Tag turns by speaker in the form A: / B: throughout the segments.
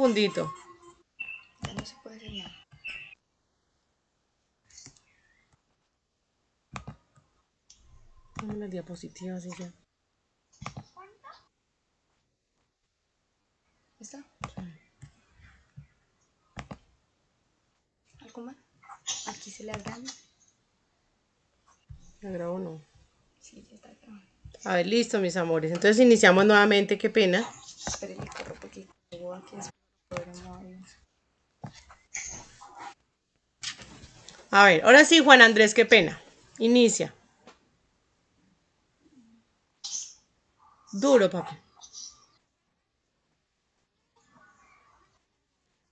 A: segundito. Ya no se puede hacer nada. Dame las diapositivas y ya. ¿Cuánto? ¿Está? ¿Algo más? Aquí se le dan. ¿La grabo no? Sí, ya está grabando. A ver, listo, mis amores. Entonces iniciamos nuevamente. Qué pena. Espérenle, corro poquito. Aquí a ver, ahora sí, Juan Andrés, qué pena. Inicia. Duro, papá.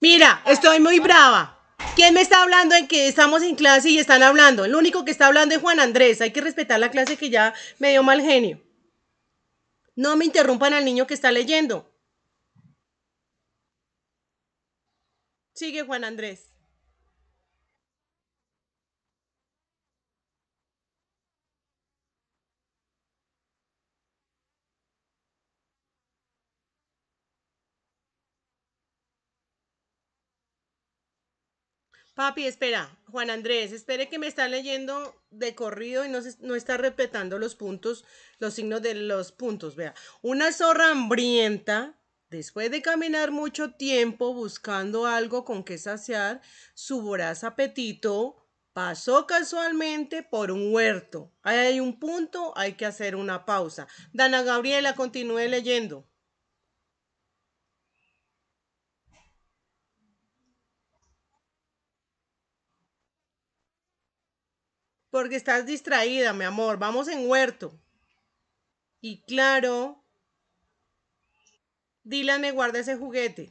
A: Mira, estoy muy brava. ¿Quién me está hablando en que estamos en clase y están hablando? El único que está hablando es Juan Andrés. Hay que respetar la clase que ya me dio mal genio. No me interrumpan al niño que está leyendo. Sigue Juan Andrés. Papi, espera, Juan Andrés, espere que me está leyendo de corrido y no, no está respetando los puntos, los signos de los puntos. Vea, una zorra hambrienta Después de caminar mucho tiempo buscando algo con que saciar su voraz apetito, pasó casualmente por un huerto. Ahí hay un punto, hay que hacer una pausa. Dana Gabriela, continúe leyendo. Porque estás distraída, mi amor. Vamos en huerto. Y claro, Dylan me guarda ese juguete.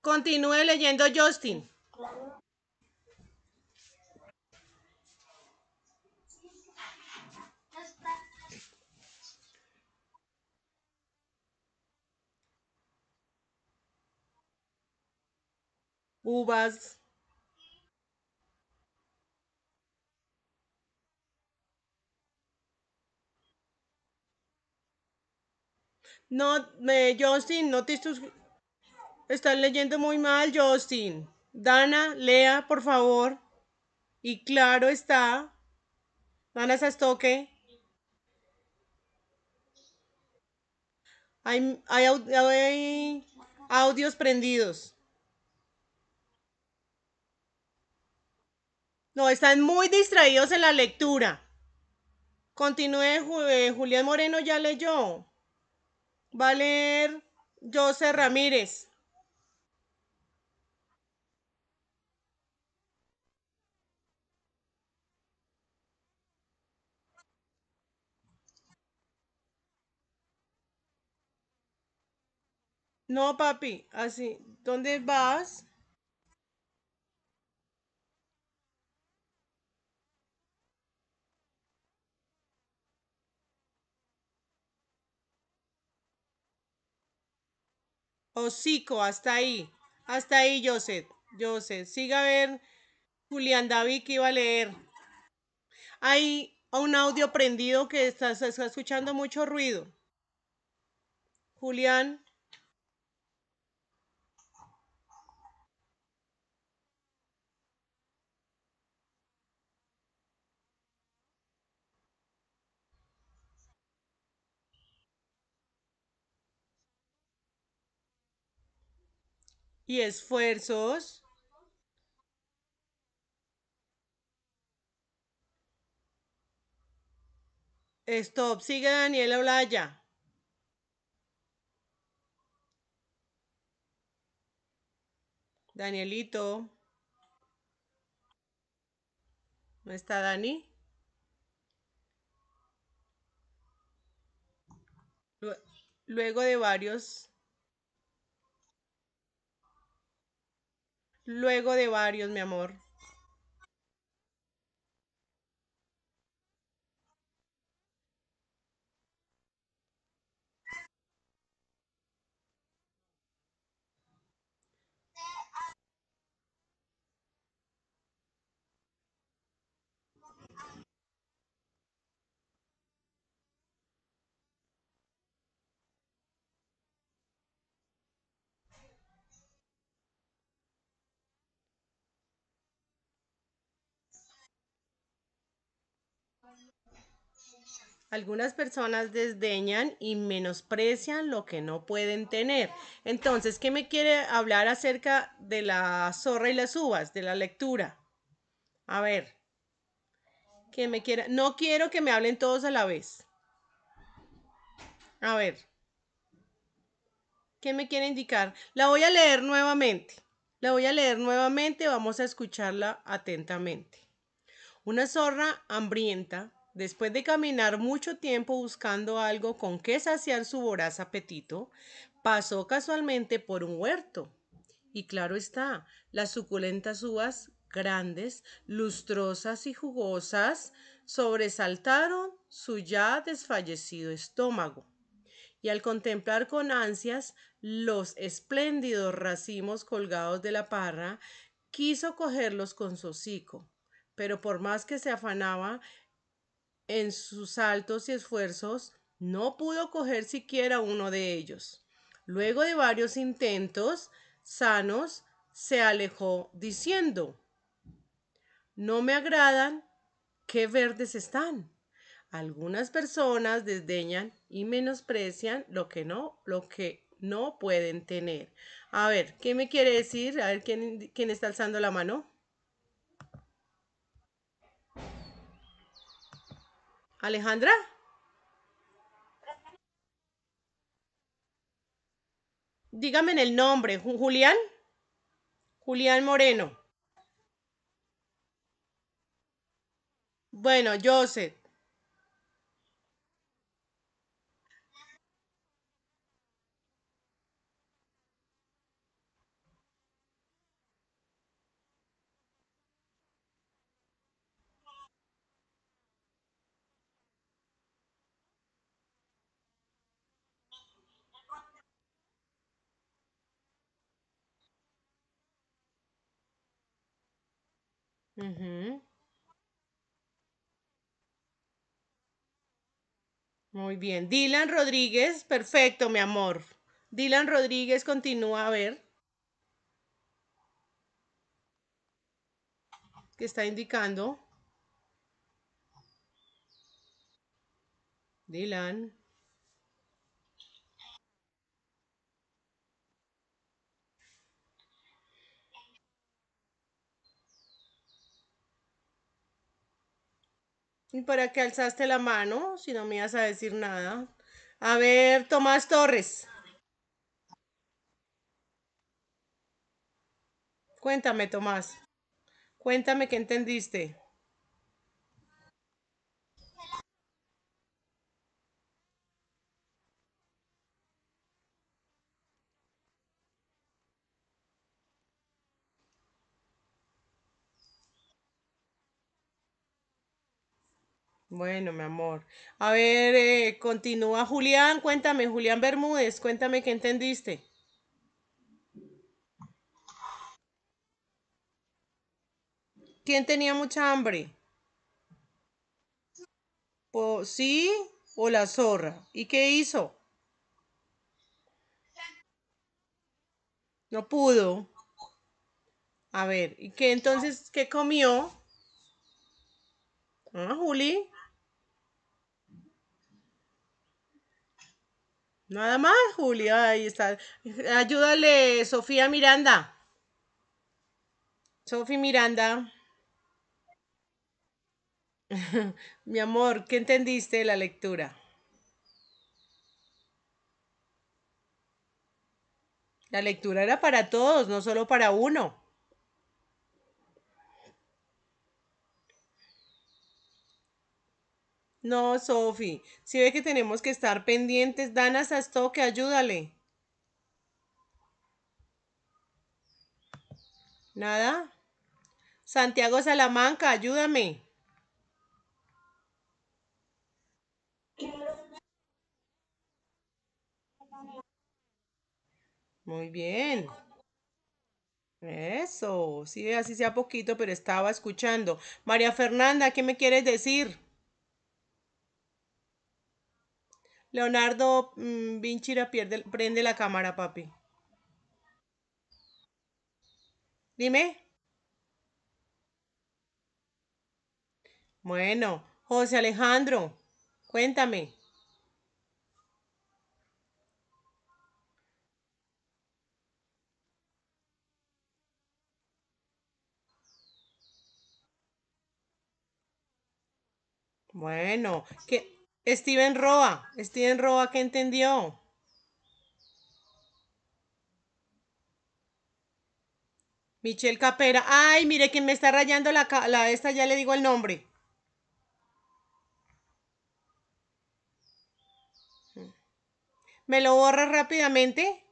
A: Continúe leyendo Justin. Uvas. No, Justin, no te estás leyendo muy mal, Justin. Dana, lea, por favor. Y claro está. Dana Sastoque. Hay, hay, hay audios prendidos. No, están muy distraídos en la lectura. Continúe, eh, Julián Moreno ya leyó. Valer, a José Ramírez. No, papi, así. ¿Dónde vas? Hocico, hasta ahí. Hasta ahí, Joseph. Joseph, siga a ver. Julián David que iba a leer. Hay un audio prendido que estás está escuchando mucho ruido. Julián. y esfuerzos Stop, sigue Daniela Olaya. Danielito. ¿No está Dani? Luego de varios Luego de varios, mi amor. Algunas personas desdeñan y menosprecian lo que no pueden tener. Entonces, ¿qué me quiere hablar acerca de la zorra y las uvas, de la lectura? A ver, que me quiera. No quiero que me hablen todos a la vez. A ver, ¿qué me quiere indicar? La voy a leer nuevamente. La voy a leer nuevamente, vamos a escucharla atentamente. Una zorra hambrienta Después de caminar mucho tiempo buscando algo con que saciar su voraz apetito, pasó casualmente por un huerto. Y claro está, las suculentas uvas grandes, lustrosas y jugosas sobresaltaron su ya desfallecido estómago. Y al contemplar con ansias los espléndidos racimos colgados de la parra, quiso cogerlos con su hocico. Pero por más que se afanaba, en sus saltos y esfuerzos, no pudo coger siquiera uno de ellos. Luego de varios intentos sanos, se alejó diciendo, No me agradan, qué verdes están. Algunas personas desdeñan y menosprecian lo que no, lo que no pueden tener. A ver, ¿qué me quiere decir? A ver, ¿quién, quién está alzando la mano? Alejandra. Dígame en el nombre, Julián. Julián Moreno. Bueno, Joseph. Muy bien. Dylan Rodríguez, perfecto, mi amor. Dylan Rodríguez continúa a ver. ¿Qué está indicando? Dylan. ¿Y para qué alzaste la mano si no me ibas a decir nada? A ver, Tomás Torres. Cuéntame, Tomás. Cuéntame qué entendiste. Bueno, mi amor. A ver, eh, continúa Julián, cuéntame, Julián Bermúdez, cuéntame qué entendiste. ¿Quién tenía mucha hambre? ¿Sí o la zorra? ¿Y qué hizo? No pudo. A ver, ¿y qué entonces, qué comió? Ah, Juli. Nada más, Julia, ahí está. Ayúdale, Sofía Miranda. Sofía Miranda. Mi amor, ¿qué entendiste de la lectura? La lectura era para todos, no solo para uno. No, Sofi, si ve que tenemos que estar pendientes, Dana Sastoque, ayúdale. Nada. Santiago Salamanca, ayúdame. Muy bien. Eso, sí, así sea poquito, pero estaba escuchando. María Fernanda, ¿qué me quieres decir? Leonardo mm, Vinci pierde, prende la cámara, papi. Dime. Bueno, José Alejandro, cuéntame. Bueno, que Steven Roa, Steven Roa, ¿qué entendió? Michelle Capera. Ay, mire quien me está rayando la, la esta, ya le digo el nombre. ¿Me lo borra rápidamente?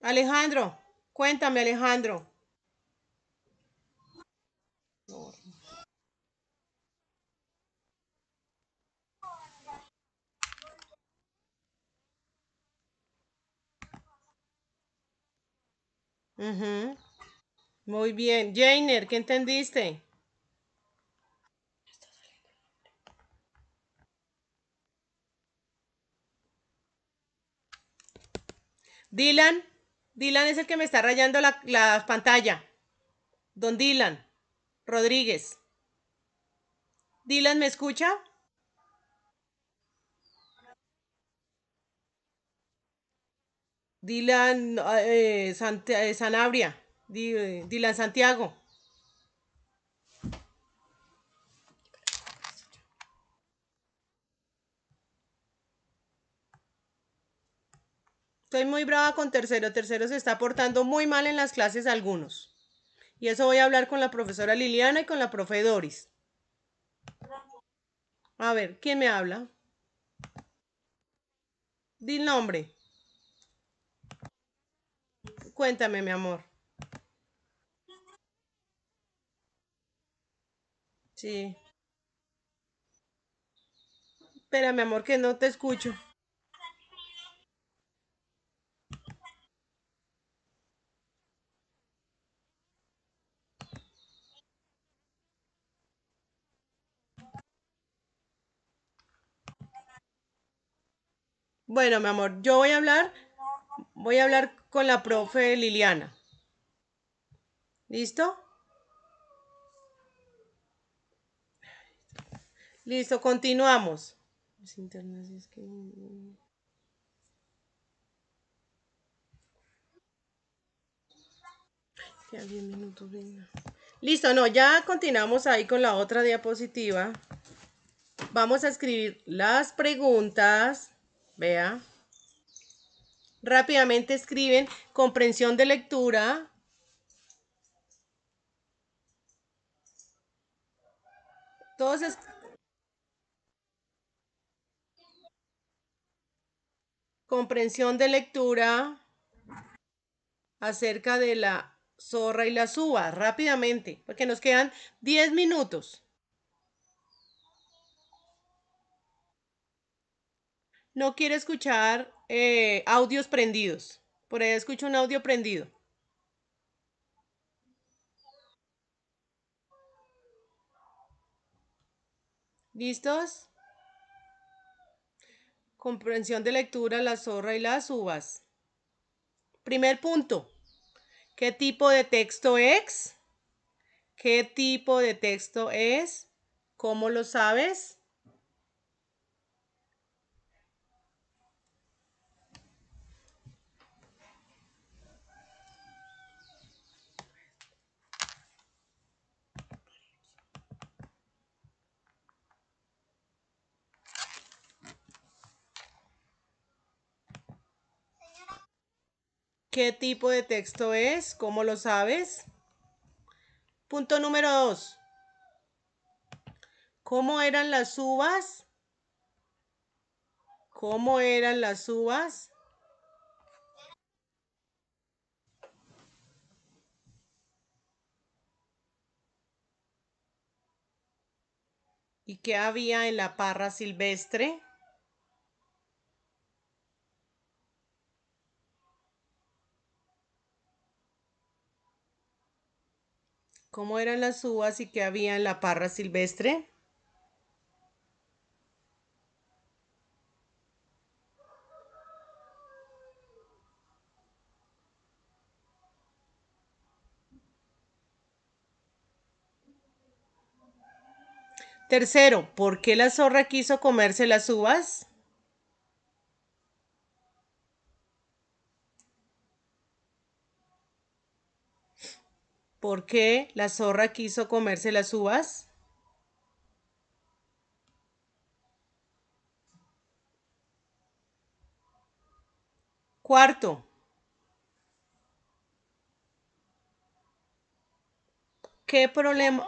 A: Alejandro, cuéntame Alejandro. Muy bien. Jainer, ¿qué entendiste? Dylan, Dylan es el que me está rayando la, la pantalla. Don Dylan Rodríguez. Dylan, ¿me escucha? Dylan eh, eh, Sanabria, Dylan Santiago. Estoy muy brava con tercero. Tercero se está portando muy mal en las clases algunos. Y eso voy a hablar con la profesora Liliana y con la profe Doris. A ver, ¿quién me habla? Di nombre. Cuéntame, mi amor. Sí. Espera, mi amor, que no te escucho. Bueno, mi amor, yo voy a hablar voy a hablar con la profe Liliana. ¿Listo? Listo, continuamos. Listo, no, ya continuamos ahí con la otra diapositiva. Vamos a escribir las preguntas. Vea rápidamente escriben comprensión de lectura. Todos comprensión de lectura acerca de la zorra y la suba rápidamente, porque nos quedan 10 minutos. No quiere escuchar eh, audios prendidos. Por ahí escucho un audio prendido. ¿Listos? Comprensión de lectura, la zorra y las uvas. Primer punto. ¿Qué tipo de texto es? ¿Qué tipo de texto es? ¿Cómo lo sabes? ¿Qué tipo de texto es? ¿Cómo lo sabes? Punto número dos. ¿Cómo eran las uvas? ¿Cómo eran las uvas? ¿Y qué había en la parra silvestre? ¿Cómo eran las uvas y qué había en la parra silvestre? Tercero, ¿por qué la zorra quiso comerse las uvas? ¿Por qué la zorra quiso comerse las uvas? Cuarto. ¿Qué problema?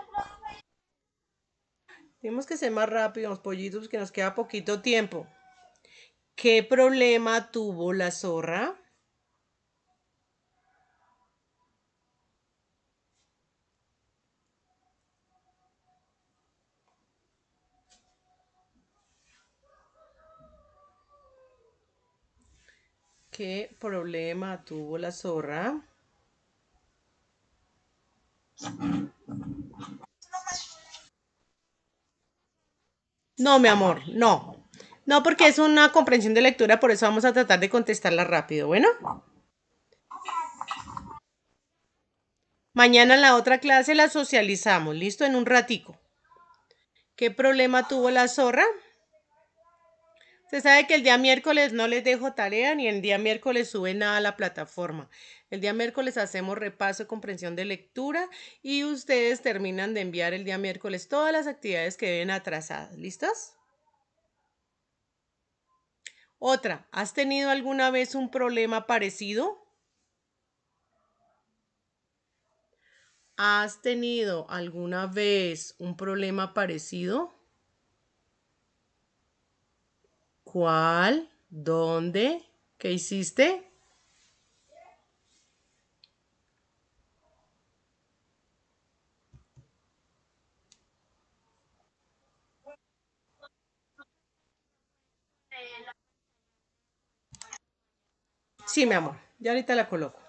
A: Tenemos que ser más rápidos, pollitos, que nos queda poquito tiempo. ¿Qué problema tuvo la zorra? ¿Qué problema tuvo la zorra? No, mi amor, no. No, porque es una comprensión de lectura, por eso vamos a tratar de contestarla rápido. Bueno. Mañana en la otra clase la socializamos, listo, en un ratico. ¿Qué problema tuvo la zorra? Se sabe que el día miércoles no les dejo tarea ni el día miércoles sube nada a la plataforma. El día miércoles hacemos repaso, comprensión de lectura y ustedes terminan de enviar el día miércoles todas las actividades que ven atrasadas. ¿Listas? Otra, ¿has tenido alguna vez un problema parecido? ¿Has tenido alguna vez un problema parecido? cuál, dónde, qué hiciste. Sí, mi amor, ya ahorita la coloco.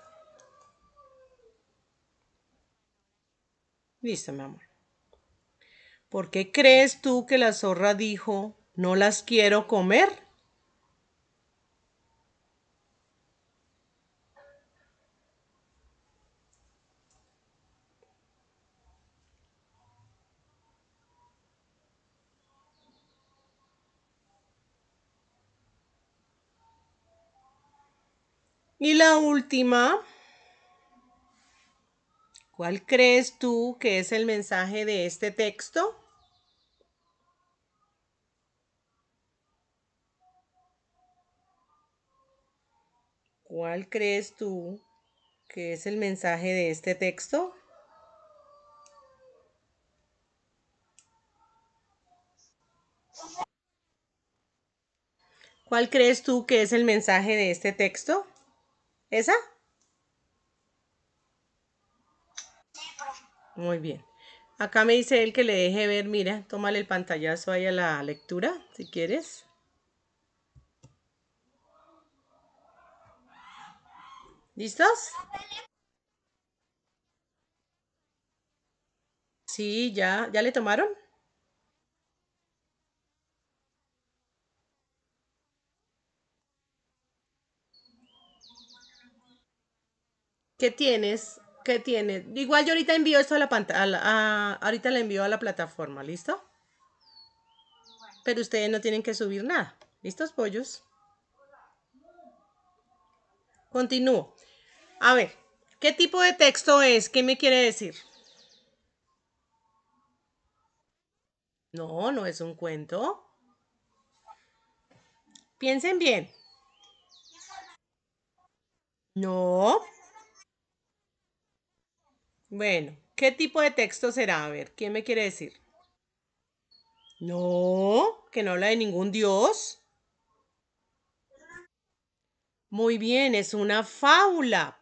A: Listo, mi amor. ¿Por qué crees tú que la zorra dijo no las quiero comer. Y la última, ¿cuál crees tú que es el mensaje de este texto? ¿Cuál crees tú que es el mensaje de este texto? ¿Cuál crees tú que es el mensaje de este texto? ¿Esa? Muy bien. Acá me dice él que le deje ver, mira, tómale el pantallazo ahí a la lectura, si quieres. ¿Listos? Sí, ya, ¿ya le tomaron? ¿Qué tienes? ¿Qué tienes? Igual yo ahorita envío esto a la pantalla, ahorita le envío a la plataforma, ¿listo? Pero ustedes no tienen que subir nada. ¿Listos, pollos? Continúo. A ver, ¿qué tipo de texto es? ¿Qué me quiere decir? No, no es un cuento. Piensen bien. No. Bueno, ¿qué tipo de texto será? A ver, ¿qué me quiere decir? No, que no habla de ningún dios. Muy bien, es una fábula.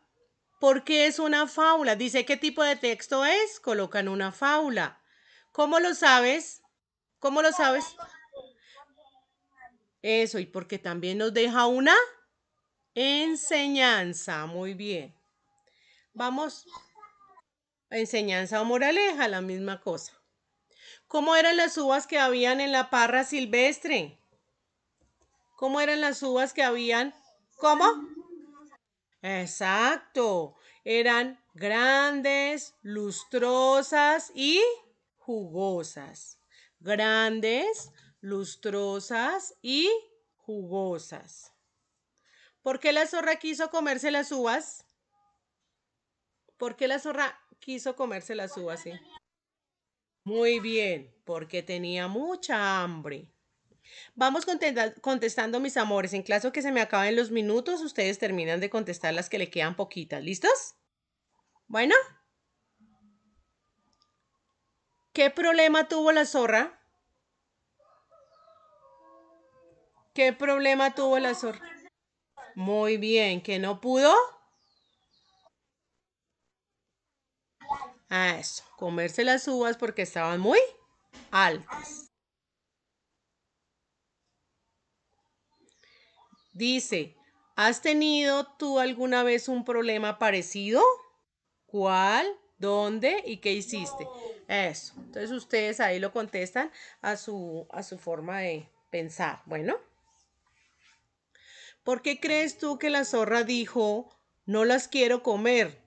A: ¿Por qué es una fábula? Dice qué tipo de texto es, colocan una fábula. ¿Cómo lo sabes? ¿Cómo lo sabes? Eso, y porque también nos deja una enseñanza. Muy bien. Vamos. Enseñanza o moraleja, la misma cosa. ¿Cómo eran las uvas que habían en la parra silvestre? ¿Cómo eran las uvas que habían ¿Cómo? Exacto. Eran grandes, lustrosas y jugosas. Grandes, lustrosas y jugosas. ¿Por qué la zorra quiso comerse las uvas? ¿Por qué la zorra quiso comerse las uvas? Muy bien, porque tenía mucha hambre. Vamos contestando, mis amores. En caso que se me acaben los minutos, ustedes terminan de contestar las que le quedan poquitas. ¿Listos? Bueno. ¿Qué problema tuvo la zorra? ¿Qué problema tuvo la zorra? Muy bien, ¿que no pudo? Ah, eso, comerse las uvas porque estaban muy altas. Dice, ¿has tenido tú alguna vez un problema parecido? ¿Cuál? ¿Dónde? ¿Y qué hiciste? Eso. Entonces ustedes ahí lo contestan a su, a su forma de pensar. Bueno. ¿Por qué crees tú que la zorra dijo, no las quiero comer?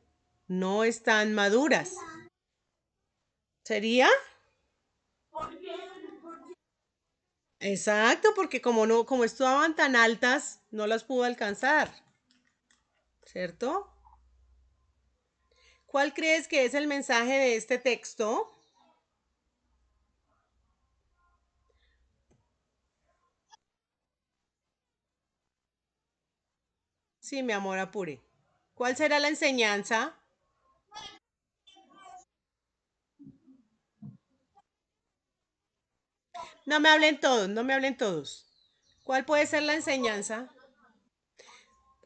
A: No están maduras. ¿Sería? Exacto, porque como no, como estaban tan altas, no las pudo alcanzar. ¿Cierto? ¿Cuál crees que es el mensaje de este texto? Sí, mi amor, apure. ¿Cuál será la enseñanza? No me hablen todos, no me hablen todos. ¿Cuál puede ser la enseñanza?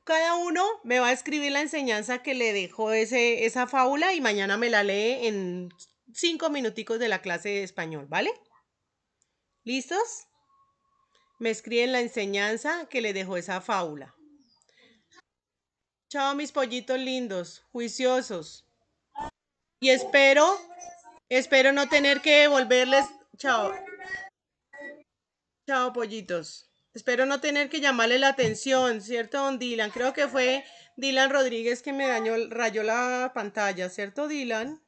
A: Cada uno me va a escribir la enseñanza que le dejó ese, esa fábula y mañana me la lee en cinco minuticos de la clase de español, ¿vale? ¿Listos? Me escriben la enseñanza que le dejó esa fábula. Chao mis pollitos lindos, juiciosos. Y espero, espero no tener que volverles... chao, Chao, pollitos. Espero no tener que llamarle la atención, ¿cierto, don Dylan? Creo que fue Dylan Rodríguez que me dañó, rayó la pantalla, ¿cierto, Dylan?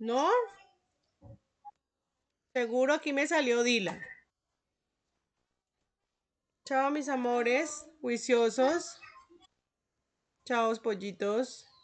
A: ¿No? Seguro aquí me salió Dylan. Chao, mis amores, juiciosos. Chao, pollitos.